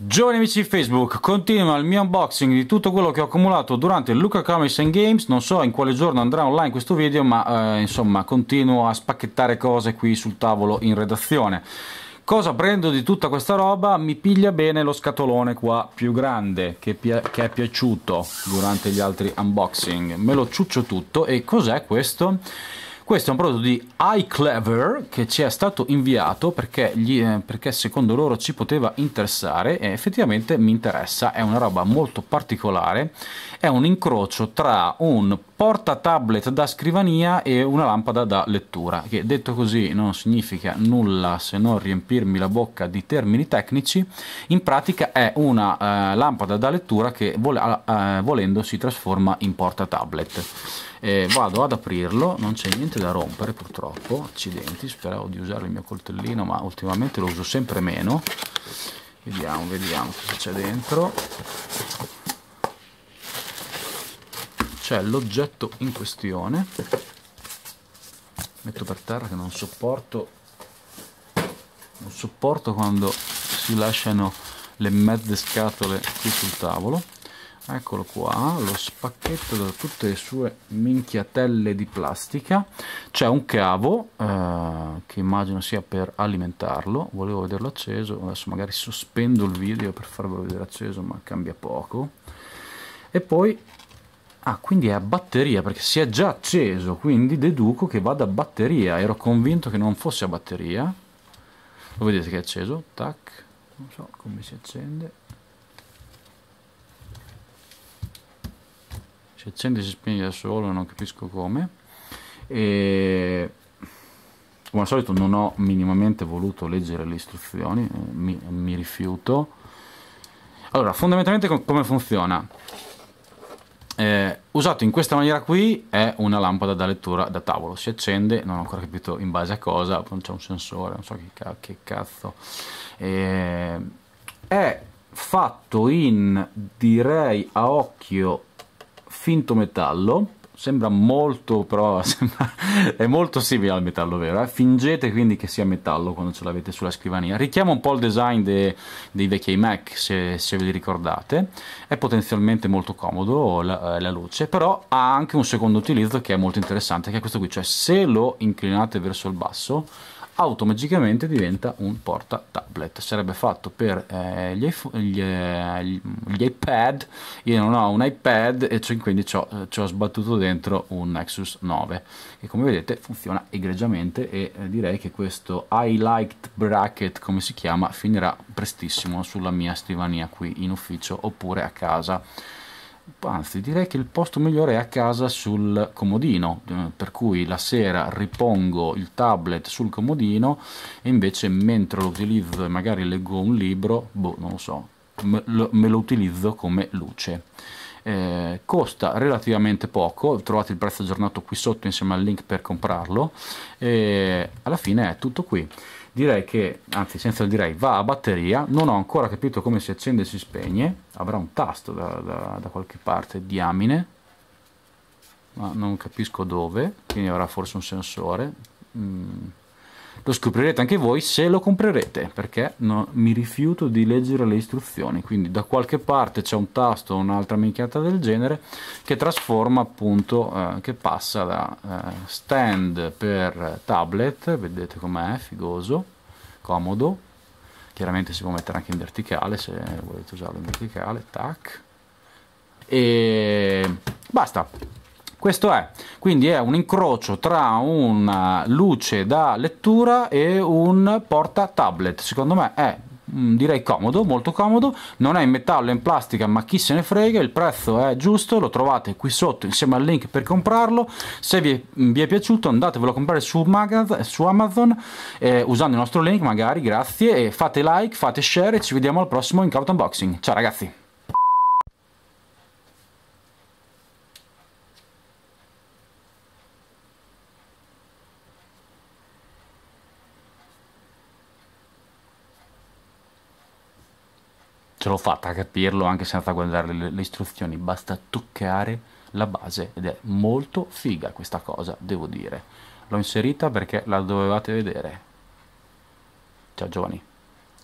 Giovani amici di Facebook, continua il mio unboxing di tutto quello che ho accumulato durante il Luca Comics and Games, non so in quale giorno andrà online questo video, ma eh, insomma continuo a spacchettare cose qui sul tavolo in redazione. Cosa prendo di tutta questa roba? Mi piglia bene lo scatolone qua più grande che, che è piaciuto durante gli altri unboxing. Me lo ciuccio tutto e cos'è questo? Questo è un prodotto di iClever che ci è stato inviato perché, gli, eh, perché, secondo loro ci poteva interessare e effettivamente mi interessa, è una roba molto particolare, è un incrocio tra un porta tablet da scrivania e una lampada da lettura, che detto così non significa nulla se non riempirmi la bocca di termini tecnici, in pratica è una eh, lampada da lettura che vol eh, volendo si trasforma in porta tablet. Eh, vado ad aprirlo, non c'è niente da rompere purtroppo, accidenti, speravo di usare il mio coltellino ma ultimamente lo uso sempre meno. Vediamo, vediamo cosa c'è dentro c'è l'oggetto in questione metto per terra che non sopporto non sopporto quando si lasciano le mezze scatole qui sul tavolo eccolo qua lo spacchetto da tutte le sue minchiatelle di plastica c'è un cavo eh, che immagino sia per alimentarlo volevo vederlo acceso adesso magari sospendo il video per farvelo vedere acceso ma cambia poco e poi Ah, quindi è a batteria, perché si è già acceso, quindi deduco che vada a batteria. Ero convinto che non fosse a batteria. Lo vedete che è acceso? Tac. Non so come si accende. Si accende e si spegne da solo, non capisco come. E come al solito non ho minimamente voluto leggere le istruzioni, mi, mi rifiuto. Allora, fondamentalmente com come funziona? Eh, Usato in questa maniera qui è una lampada da lettura da tavolo, si accende, non ho ancora capito in base a cosa, non c'è un sensore, non so che, che cazzo. E... Ehm, è fatto in, direi a occhio, finto metallo, sembra molto, però sembra, è molto simile al metallo vero. Eh? Fingete quindi che sia metallo quando ce l'avete sulla scrivania. Richiama un po' il design de, dei vecchi Mac, se, se, ve li ricordate. È potenzialmente molto comodo la, eh, la, luce, però ha anche un secondo utilizzo che è molto interessante, che è questo qui, cioè se lo inclinate verso il basso automagicamente diventa un porta tablet sarebbe fatto per eh, gli, eh, gli, gli, iPad io non ho un iPad e quindi ci ho, eh, ci ho, sbattuto dentro un Nexus 9 che come vedete funziona egregiamente e eh, direi che questo highlight bracket come si chiama finirà prestissimo sulla mia scrivania qui in ufficio oppure a casa anzi direi che il posto migliore è a casa sul comodino eh, per cui la sera ripongo il tablet sul comodino e invece mentre lo utilizzo e magari leggo un libro boh non lo so me lo utilizzo come luce eh, costa relativamente poco trovate il prezzo aggiornato qui sotto insieme al link per comprarlo e alla fine è tutto qui direi che, anzi senza direi, va a batteria, non ho ancora capito come si accende e si spegne, avrà un tasto da, da, da qualche parte, diamine, ma non capisco dove, quindi avrà forse un sensore, mm. Lo scoprirete anche voi se lo comprerete, perché no, mi rifiuto di leggere le istruzioni, quindi da qualche parte c'è un tasto o un'altra minchiata del genere che trasforma appunto, eh, che passa da eh, stand per tablet, vedete com'è, figoso, comodo, chiaramente si può mettere anche in verticale se volete usarlo in verticale, tac, e basta. Questo è, quindi è un incrocio tra una luce da lettura e un porta tablet, secondo me è mm, direi comodo, molto comodo, non è in metallo, è in plastica, ma chi se ne frega, il prezzo è giusto, lo trovate qui sotto insieme al link per comprarlo, se vi è, mm, vi è piaciuto andatevelo a comprare su, Magaz su Amazon eh, usando il nostro link magari, grazie, e fate like, fate share e ci vediamo al prossimo Incauto Unboxing, ciao ragazzi! ce l'ho fatta a capirlo anche senza guardare le, le istruzioni, basta toccare la base ed è molto figa questa cosa, devo dire. L'ho inserita perché la dovevate vedere. Ciao giovani.